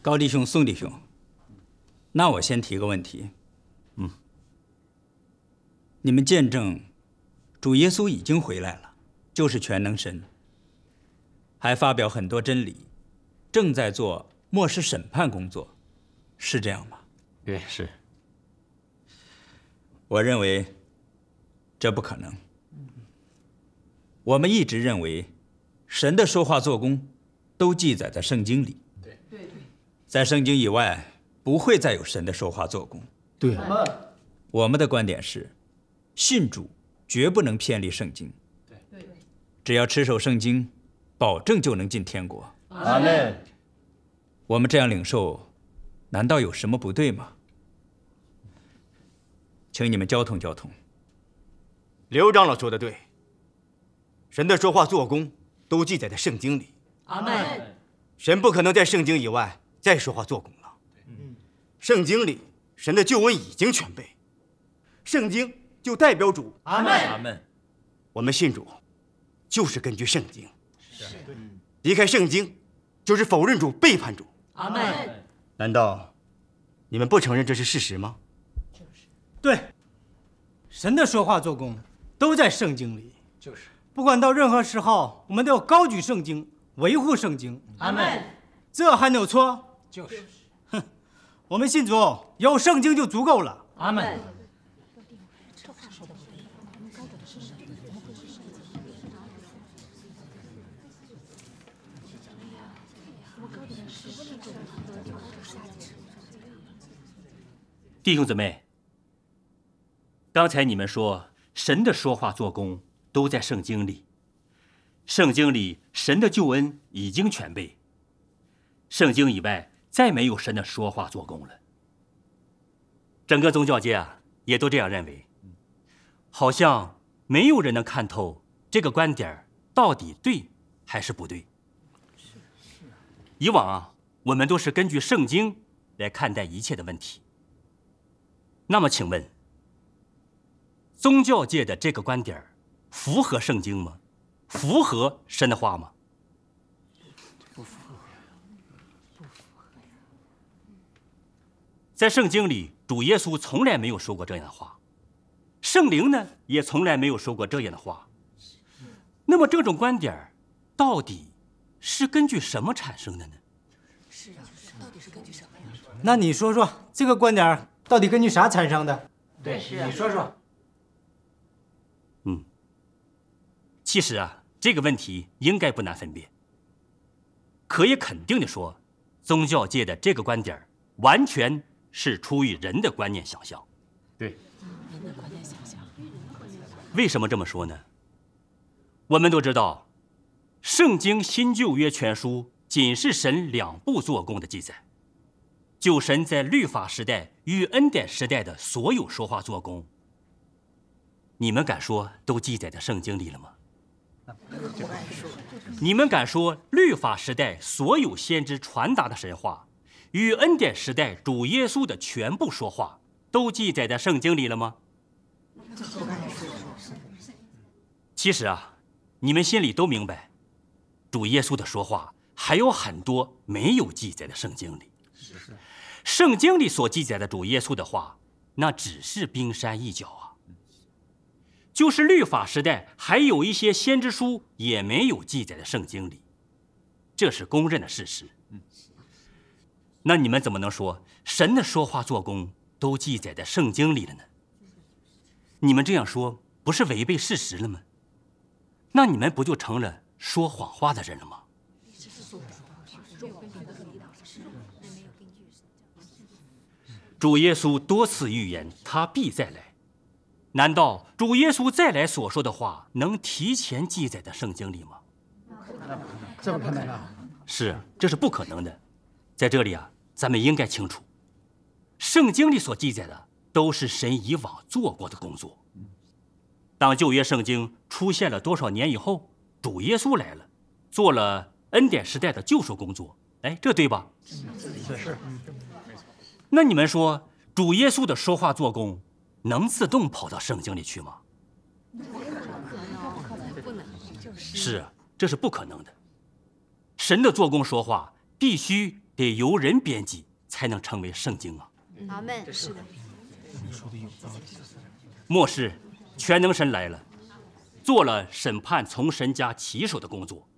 高弟兄、宋弟兄，那我先提个问题。嗯，你们见证主耶稣已经回来了，就是全能神，还发表很多真理，正在做末世审判工作，是这样吗？对，是。我认为这不可能。我们一直认为。神的说话做工，都记载在圣经里。对对在圣经以外不会再有神的说话做工。对，我们的观点是，信主绝不能偏离圣经。对，只要持守圣经，保证就能进天国。阿门。我们这样领受，难道有什么不对吗？请你们交通交通。刘长老说的对，神的说话做工。都记载在圣经里。阿门。神不可能在圣经以外再说话做工了。对，嗯。圣经里神的旧恩已经全备，圣经就代表主。阿门。阿门。我们信主，就是根据圣经。是。离开圣经，就是否认主、背叛主。阿门。难道你们不承认这是事实吗？就是。对。神的说话做工都在圣经里。就是。不管到任何时候，我们都要高举圣经，维护圣经。阿门。这还能有错？就是，哼，我们信主有圣经就足够了。阿门。这话说的是什么？是圣经。我们高是弟兄姊妹，刚才你们说神的说话做工。都在圣经里，圣经里神的救恩已经全备，圣经以外再没有神的说话做工了。整个宗教界啊，也都这样认为，好像没有人能看透这个观点到底对还是不对。是是以往啊，我们都是根据圣经来看待一切的问题。那么，请问，宗教界的这个观点儿？符合圣经吗？符合神的话吗？不符合，不符合呀。在圣经里，主耶稣从来没有说过这样的话，圣灵呢也从来没有说过这样的话。那么这种观点到底，是根据什么产生的呢？是啊，到底是根据什么呀？那你说说，这个观点到底根据啥产生的？对，是啊，你说说。其实啊，这个问题应该不难分辨。可以肯定的说，宗教界的这个观点完全是出于人的观念想象。对，人的观念想象。为什么这么说呢？我们都知道，圣经新旧约全书仅是神两部做工的记载。旧神在律法时代与恩典时代的所有说话做工，你们敢说都记载在圣经里了吗？你们敢说律法时代所有先知传达的神话，与恩典时代主耶稣的全部说话，都记载在圣经里了吗？其实啊，你们心里都明白，主耶稣的说话还有很多没有记载在圣经里。是是。圣经里所记载的主耶稣的话，那只是冰山一角啊。就是律法时代还有一些先知书也没有记载在圣经里，这是公认的事实。那你们怎么能说神的说话做工都记载在圣经里了呢？你们这样说不是违背事实了吗？那你们不就成了说谎话的人了吗？主耶稣多次预言他必再来。难道主耶稣再来所说的话能提前记载在圣经里吗？这不可能。是，这是不可能的。在这里啊，咱们应该清楚，圣经里所记载的都是神以往做过的工作。当旧约圣经出现了多少年以后，主耶稣来了，做了恩典时代的救赎工作。哎，这对吧？是，确那你们说，主耶稣的说话做工？能自动跑到圣经里去吗？不可能，不能，就是是，这是不可能的。神的做工说话必须得由人编辑，才能成为圣经啊。阿门，是的。末世，全能神来了，做了审判从神家起手的工作，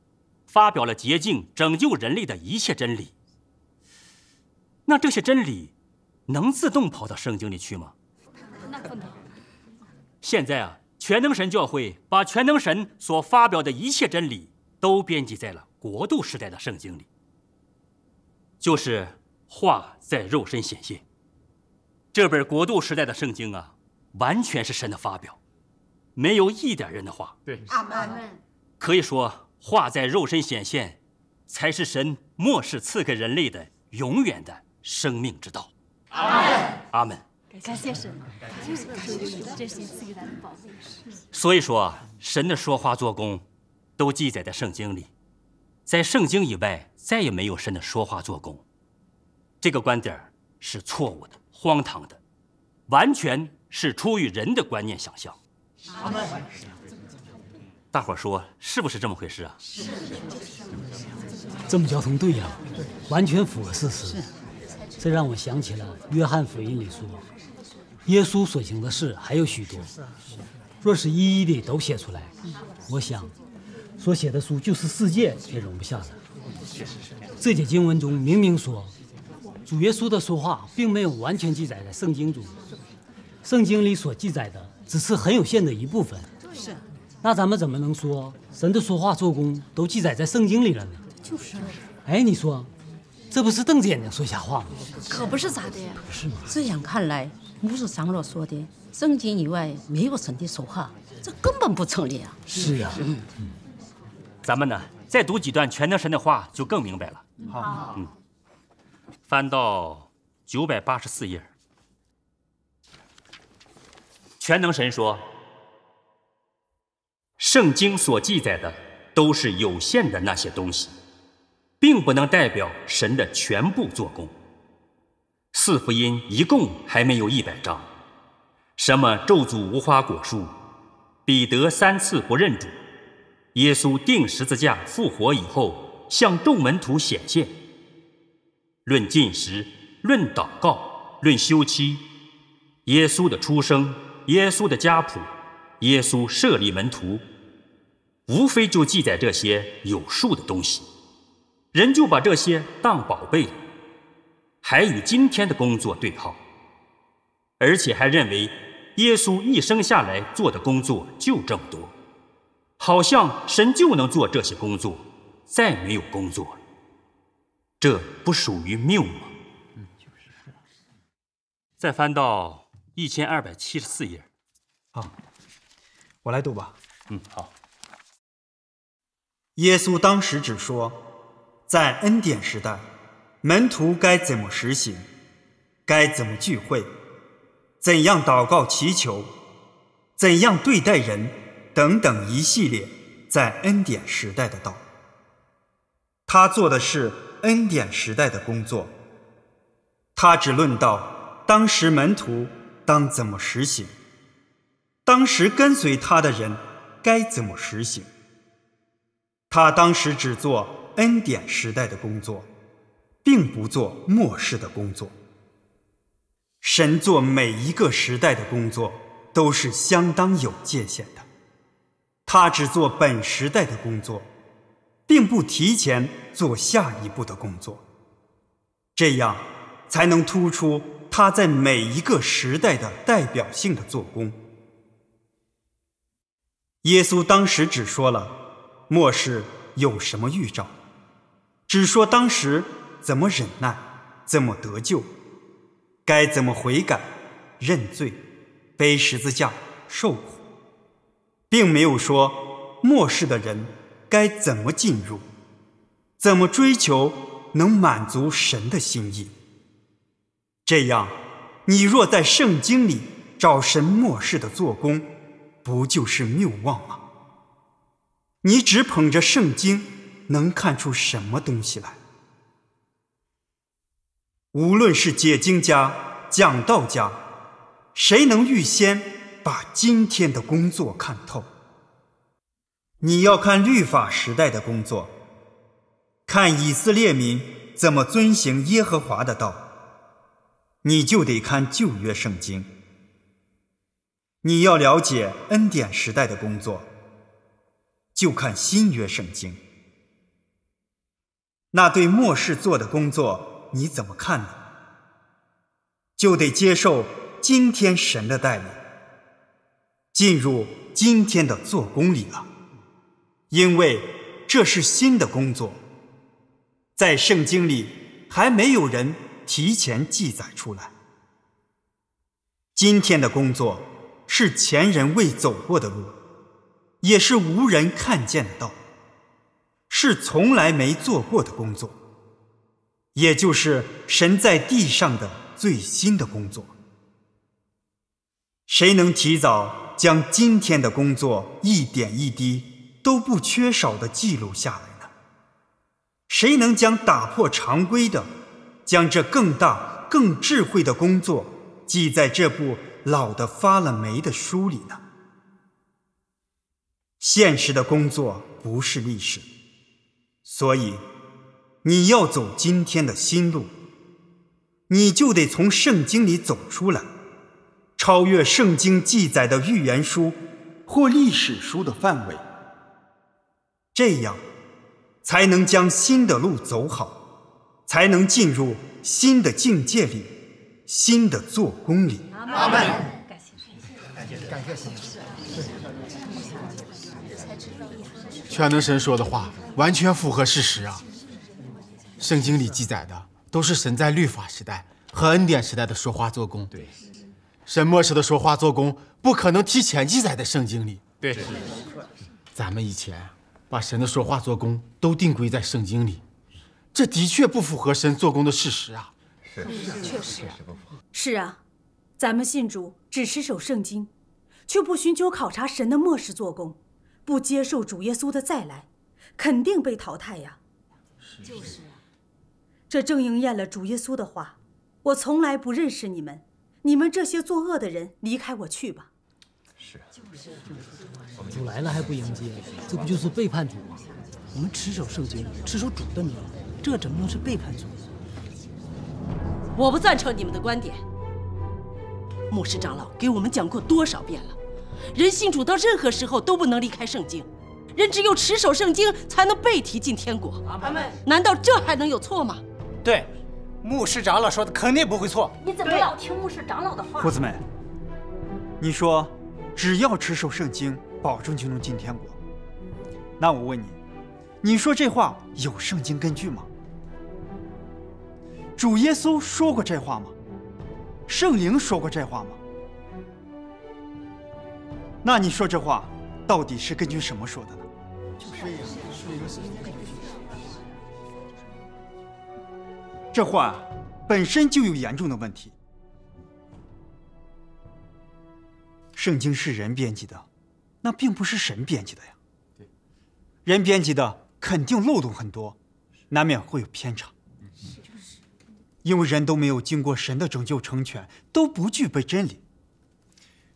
发表了洁净拯救人类的一切真理。那这些真理，能自动跑到圣经里去吗？现在啊，全能神教会把全能神所发表的一切真理都编辑在了国度时代的圣经里，就是话在肉身显现。这本国度时代的圣经啊，完全是神的发表，没有一点人的话。对，阿门。可以说，话在肉身显现，才是神末世赐给人类的永远的生命之道。阿门，阿门。感谢神，这是赐予咱宝的所以说神的说话做工，都记载在圣经里，在圣经以外再也没有神的说话做工，这个观点是错误的、荒唐的，完全是出于人的观念想象。大伙儿说是不是这么回事啊？是，这么交通对呀，完全符合事实。这让我想起了《约翰福音》里说：“耶稣所行的事还有许多，若是一一的都写出来，我想，所写的书就是世界也容不下了。”这节经文中明明说，主耶稣的说话并没有完全记载在圣经中，圣经里所记载的只是很有限的一部分。是，那咱们怎么能说神的说话、做工都记载在圣经里了呢？就是。哎，你说。这不是瞪着眼睛说瞎话吗？可不是咋的？是吗？这样看来，不是长老说的圣经以外没有神的说话，这根本不成立啊！是呀。咱们呢，再读几段全能神的话，就更明白了。好，嗯，翻到九百八十四页。全能神说：“圣经所记载的都是有限的那些东西。”并不能代表神的全部做工。四福音一共还没有一百章，什么咒诅无花果树、彼得三次不认主、耶稣钉十字架、复活以后向众门徒显现、论进食、论祷告、论休妻、耶稣的出生、耶稣的家谱、耶稣设立门徒，无非就记载这些有数的东西。人就把这些当宝贝，还与今天的工作对号，而且还认为耶稣一生下来做的工作就这么多，好像神就能做这些工作，再没有工作，这不属于谬吗？嗯，就是。再翻到一千二百七十四页，啊，我来读吧。嗯，好。耶稣当时只说。在恩典时代，门徒该怎么实行，该怎么聚会，怎样祷告祈求，怎样对待人，等等一系列在恩典时代的道。他做的是恩典时代的工作，他只论到当时门徒当怎么实行，当时跟随他的人该怎么实行。他当时只做。恩典时代的工作，并不做末世的工作。神做每一个时代的工作，都是相当有界限的，他只做本时代的工作，并不提前做下一步的工作。这样，才能突出他在每一个时代的代表性的做工。耶稣当时只说了末世有什么预兆。只说当时怎么忍耐，怎么得救，该怎么悔改、认罪、背十字架受苦，并没有说末世的人该怎么进入，怎么追求能满足神的心意。这样，你若在圣经里找神末世的做工，不就是谬望吗？你只捧着圣经。能看出什么东西来？无论是解经家讲道家，谁能预先把今天的工作看透？你要看律法时代的工作，看以色列民怎么遵行耶和华的道，你就得看旧约圣经；你要了解恩典时代的工作，就看新约圣经。那对末世做的工作你怎么看呢？就得接受今天神的带领，进入今天的做工里了，因为这是新的工作，在圣经里还没有人提前记载出来。今天的工作是前人未走过的路，也是无人看见的道。是从来没做过的工作，也就是神在地上的最新的工作。谁能提早将今天的工作一点一滴都不缺少的记录下来呢？谁能将打破常规的、将这更大更智慧的工作记在这部老的发了霉的书里呢？现实的工作不是历史。所以，你要走今天的新路，你就得从圣经里走出来，超越圣经记载的预言书或历史书的范围，这样才能将新的路走好，才能进入新的境界里、新的做工里。阿门。感谢神，谢感谢神。全能神说的话。完全符合事实啊！圣经里记载的都是神在律法时代和恩典时代的说话做工。对，神末世的说话做工不可能提前记载在圣经里。对，咱们以前把神的说话做工都定规在圣经里，这的确不符合神做工的事实啊！是，确实。是啊，咱们信主只持守圣经，却不寻求考察神的末世做工，不接受主耶稣的再来。肯定被淘汰呀！就是啊，这正应验了主耶稣的话。我从来不认识你们，你们这些作恶的人，离开我去吧！是，就是。主来了还不迎接，这不就是背叛主吗？我们持守圣经，持守主的名，这怎么能是背叛主？我不赞成你们的观点。牧师长老给我们讲过多少遍了，人信主到任何时候都不能离开圣经。人只有持守圣经，才能被提进天国。阿门。难道这还能有错吗？对，牧师长老说的肯定不会错。你怎么老听牧师长老的话？胡子们，你说只要持守圣经，保证就能进天国。那我问你，你说这话有圣经根据吗？主耶稣说过这话吗？圣灵说过这话吗？那你说这话到底是根据什么说的呢？就是这样。这话本身就有严重的问题。圣经是人编辑的，那并不是神编辑的呀。对，人编辑的肯定漏洞很多，难免会有偏差。因为人都没有经过神的拯救成全，都不具备真理。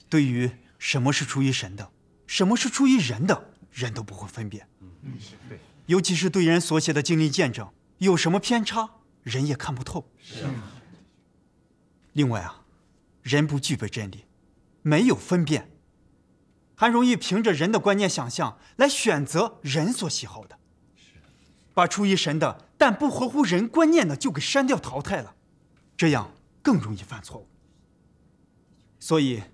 对于什么是出于神的，什么是出于人的。人都不会分辨，嗯，对，尤其是对人所写的经历见证有什么偏差，人也看不透。是。另外啊，人不具备真理，没有分辨，还容易凭着人的观念想象来选择人所喜好的，是，把出于神的但不合乎人观念的就给删掉淘汰了，这样更容易犯错误。所以，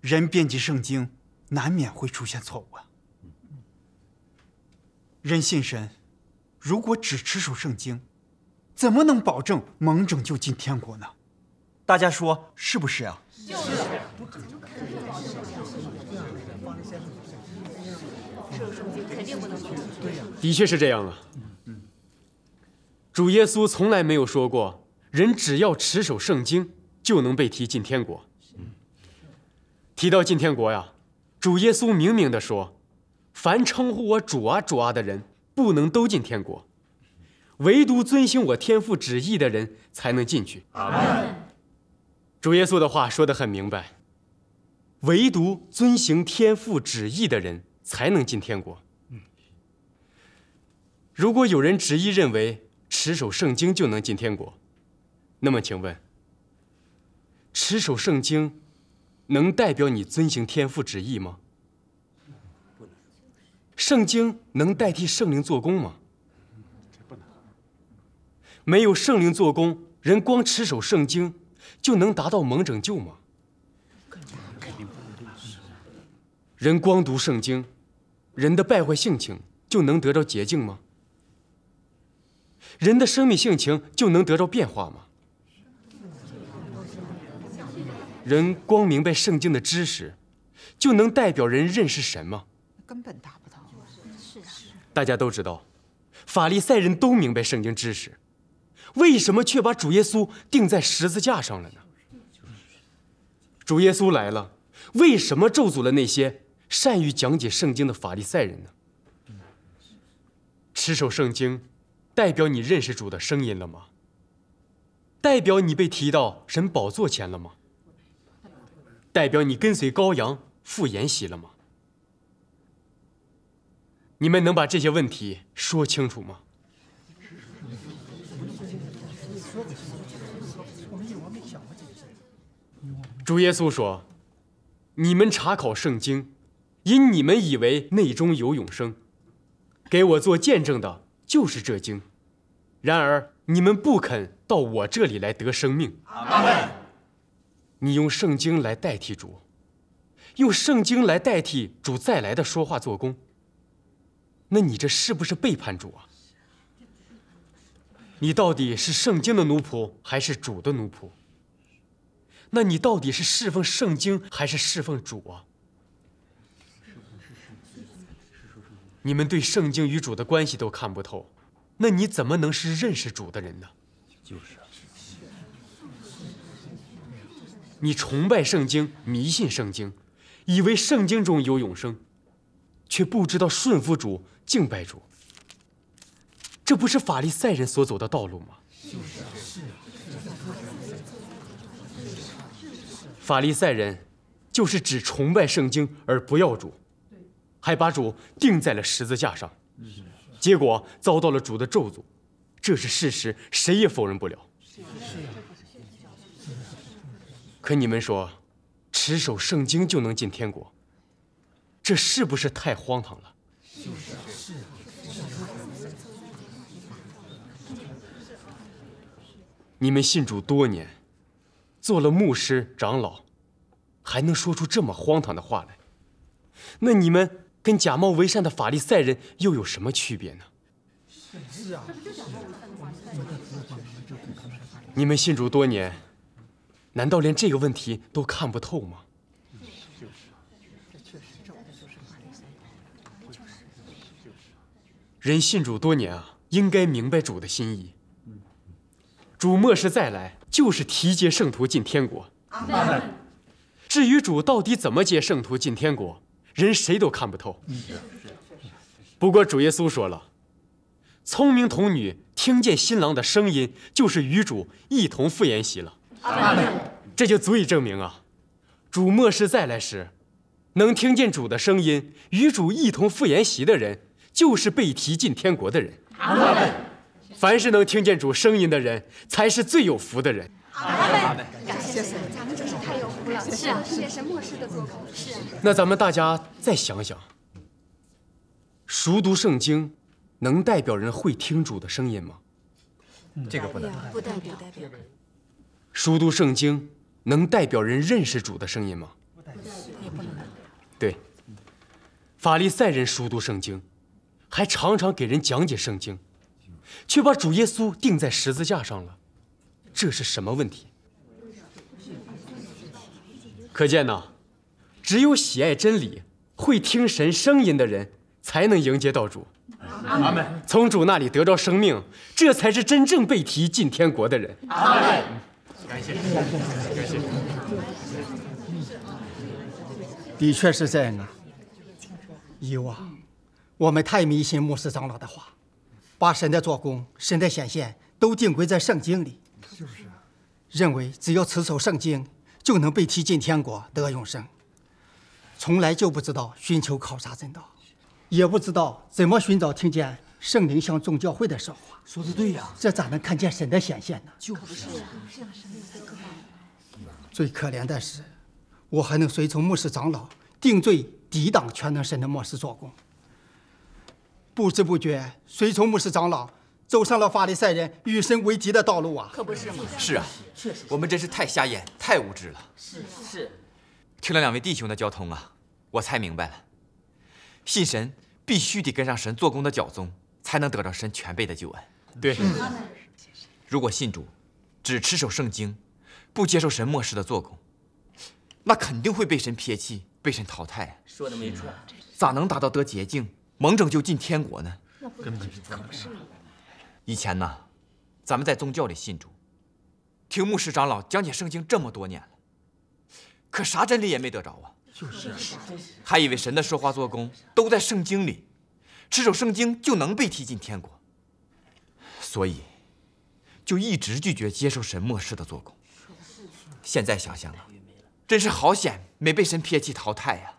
人编辑圣经难免会出现错误啊。人信神，如果只持守圣经，怎么能保证蒙拯救进天国呢？大家说是不是啊？是。的确是这样啊。主耶稣从来没有说过，人只要持守圣经就能被提进天国。提到进天国呀，主耶稣明明的说。凡称呼我主啊主啊的人，不能都进天国，唯独遵行我天父旨意的人才能进去。阿门。主耶稣的话说得很明白，唯独遵行天父旨意的人才能进天国。如果有人执意认为持守圣经就能进天国，那么请问，持守圣经能代表你遵行天父旨意吗？圣经能代替圣灵做工吗？这不能。没有圣灵做工，人光持守圣经就能达到蒙拯救吗？肯定不能。人光读圣经，人的败坏性情就能得着洁净吗？人的生命性情就能得着变化吗？人光明白圣经的知识，就能代表人认识神吗？根本达。大家都知道，法利赛人都明白圣经知识，为什么却把主耶稣钉在十字架上了呢？主耶稣来了，为什么咒诅了那些善于讲解圣经的法利赛人呢？持守圣经，代表你认识主的声音了吗？代表你被提到神宝座前了吗？代表你跟随羔羊赴筵席了吗？你们能把这些问题说清楚吗？主耶稣说：“你们查考圣经，因你们以为内中有永生，给我做见证的就是这经。然而你们不肯到我这里来得生命。”阿门。你用圣经来代替主，用圣经来代替主再来的说话做工。那你这是不是背叛主啊？你到底是圣经的奴仆还是主的奴仆？那你到底是侍奉圣经还是侍奉主啊？你们对圣经与主的关系都看不透，那你怎么能是认识主的人呢？就是啊，你崇拜圣经，迷信圣经，以为圣经中有永生。却不知道顺服主、敬拜主，这不是法利赛人所走的道路吗？法利赛人就是只崇拜圣经而不要主，还把主钉在了十字架上，结果遭到了主的咒诅，这是事实，谁也否认不了。可你们说，持守圣经就能进天国？这是不是太荒唐了？是啊，是啊。你们信主多年，做了牧师、长老，还能说出这么荒唐的话来？那你们跟假冒为善的法利赛人又有什么区别呢？是啊。你们信主多年，难道连这个问题都看不透吗？人信主多年啊，应该明白主的心意。主末世再来就是提接圣徒进天国。至于主到底怎么接圣徒进天国，人谁都看不透。不过主耶稣说了，聪明童女听见新郎的声音，就是与主一同赴筵席了。这就足以证明啊，主末世再来时，能听见主的声音与主一同赴筵席的人。就是被提进天国的人。阿门！凡是能听见主声音的人，才是最有福的人。阿门！感谢神，咱们真是太有福了。是啊，是末世的是那咱们大家再想想，熟读圣经能代表人会听主的声音吗？这个不能代表。不代表。熟读圣经能代表人认识主的声音吗？不代表，也不能对。法利赛人熟读圣经。还常常给人讲解圣经，却把主耶稣钉在十字架上了，这是什么问题？可见呢，只有喜爱真理、会听神声音的人，才能迎接到主。阿门。从主那里得着生命，这才是真正被提进天国的人。阿门。感谢。的确是在啊，有啊。我们太迷信牧师长老的话，把神的做工、神的显现都定规在圣经里，是不是？认为只要持守圣经就能被踢进天国得永生，从来就不知道寻求考察真道，也不知道怎么寻找听见圣灵向众教会的说话。说的对呀，这咋能看见神的显现呢？就是啊。最可怜的是，我还能随从牧师长老定罪抵挡全能神的末世做工。不知不觉，随从牧师长老走上了法利赛人与神为敌的道路啊！可不是吗？是啊，确实，我们真是太瞎眼、太无知了。是是，听了两位弟兄的交通啊，我才明白了，信神必须得跟上神做工的脚踪，才能得到神全备的救恩。对，如果信主只持守圣经，不接受神末世的做工，那肯定会被神撇弃，被神淘汰。说的没错，咋能达到得捷径？蒙拯救进天国呢？可不是事？以前呢，咱们在宗教里信主，听牧师长老讲解圣经这么多年了，可啥真理也没得着啊！就是啊，还以为神的说话做工都在圣经里，持守圣经就能被踢进天国，所以就一直拒绝接受神末世的做工。现在想想啊，真是好险，没被神撇弃淘汰呀！